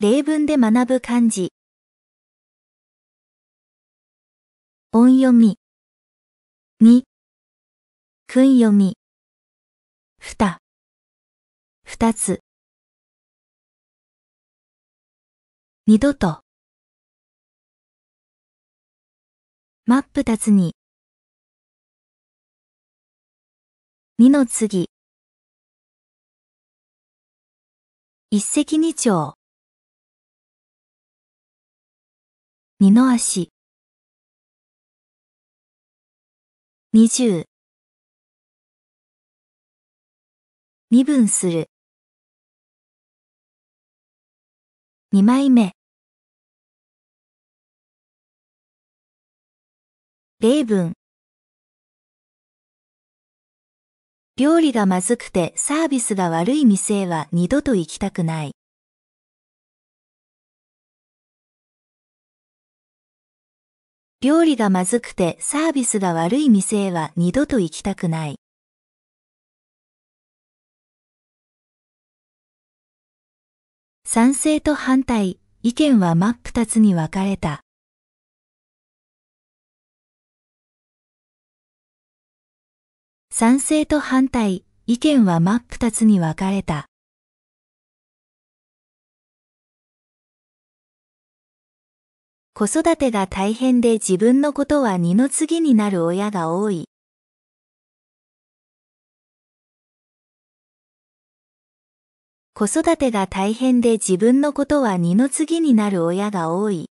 例文で学ぶ漢字。音読み。に。訓読み。ふた。二つ。二度と。マップつに。二の次。一石二鳥。二の足。二十。身分する。二枚目。例文。料理がまずくてサービスが悪い店へは二度と行きたくない。料理がまずくてサービスが悪い店へは二度と行きたくない。賛成と反対、意見は真っ二つに分かれた。賛成と反対、意見は真っ二つに分かれた。子育てが大変で自分のことは二の次になる親が多い。子育てが大変で自分のことは二の次になる親が多い。